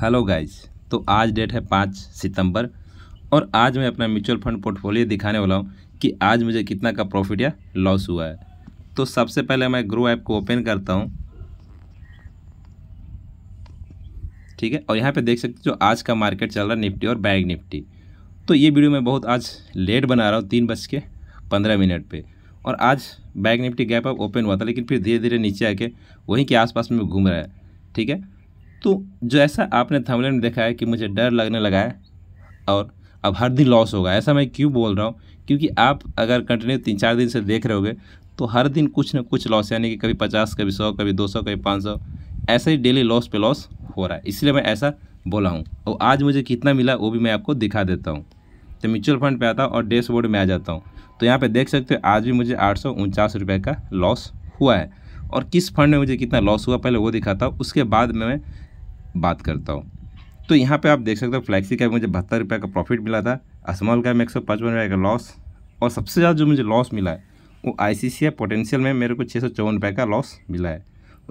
hello guys तो आज date है पाँच सितंबर और आज मैं अपना म्यूचुअल फंड पोर्टफोलियो दिखाने वाला हूँ कि आज मुझे कितना का प्रॉफिट या लॉस हुआ है तो सबसे पहले मैं ग्रो ऐप को ओपन करता हूँ ठीक है और यहाँ पे देख सकते जो आज का मार्केट चल रहा है निफ्टी और बैग निफ्टी तो ये वीडियो मैं बहुत आज लेट बना रहा हूँ तीन बज के पंद्रह मिनट पर और आज bank Nifty gap up open हुआ था लेकिन फिर धीरे धीरे नीचे आके वहीं के आसपास में घूम रहा है ठीक है तो जैसा आपने थमले में देखा है कि मुझे डर लगने लगा है और अब हर दिन लॉस होगा ऐसा मैं क्यों बोल रहा हूँ क्योंकि आप अगर कंटिन्यू तीन चार दिन से देख रहे होगे तो हर दिन कुछ ना कुछ लॉस यानी कि कभी पचास कभी सौ कभी दो सौ कभी पाँच सौ ऐसे ही डेली लॉस पे लॉस हो रहा है इसलिए मैं ऐसा बोला हूँ और आज मुझे कितना मिला वो भी मैं आपको दिखा देता हूँ तो म्यूचुअल फंड पे आता हूँ और डेस में आ जाता हूँ तो यहाँ पे देख सकते हो आज भी मुझे आठ सौ उनचास रुपये का लॉस हुआ है और किस फंड में मुझे कितना लॉस हुआ पहले वो दिखाता हूँ उसके बाद में मैं बात करता हूँ तो यहाँ पे आप देख सकते हो फ्लैक्सी कैप मुझे बहत्तर रुपये का प्रॉफिट मिला था स्मॉल कैप में एक सौ पचपन रुपये का लॉस और सबसे ज़्यादा जो मुझे लॉस मिला है वो आई सी सी पोटेंशियल में मेरे को छः सौ चौवन रुपये का लॉस मिला है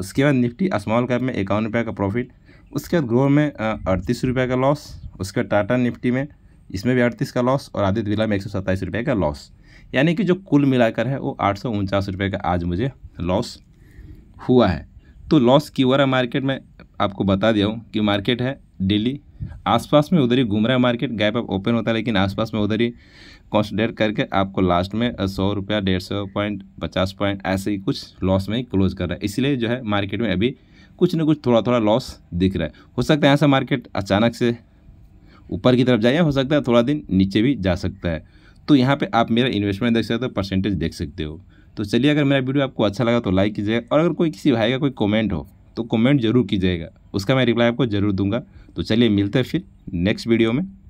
उसके बाद निफ्टी स्मॉल कैप में इक्यावन रुपये का प्रॉफिट उसके बाद ग्रोह में अड़तीस रुपये का लॉस उसके बाद टाटा निफ्टी में इसमें भी अड़तीस का लॉस और आदित्य बिरला में एक सौ सत्ताईस रुपये का लॉस यानी कि जो कुल मिलाकर है वो आठ सौ उनचास रुपये का आज मुझे लॉस हुआ है तो लॉस क्यों हो रहा है मार्केट में आपको बता दिया हूँ कि मार्केट है डेली आसपास में उधर ही घूम रहा है मार्केट गैप अप ओपन होता है लेकिन आसपास में उधर ही कॉन्सिडर करके आपको लास्ट में सौ रुपया डेढ़ सौ पॉइंट पचास पॉइंट ऐसे ही कुछ लॉस में ही क्लोज कर रहा है इसलिए जो है मार्केट में अभी कुछ ना कुछ थोड़ा थोड़ा लॉस दिख रहा है हो सकता है ऐसा मार्केट अचानक से ऊपर की तरफ जाए हो सकता है थोड़ा दिन नीचे भी जा सकता है तो यहाँ पर आप मेरा इन्वेस्टमेंट देख सकते हो परसेंटेज देख सकते हो तो चलिए अगर मेरा वीडियो आपको अच्छा लगा तो लाइक कीजिएगा और अगर कोई किसी भाई का कोई कॉमेंट हो तो कमेंट जरूर कीजिएगा उसका मैं रिप्लाई आपको ज़रूर दूंगा तो चलिए मिलते हैं फिर नेक्स्ट वीडियो में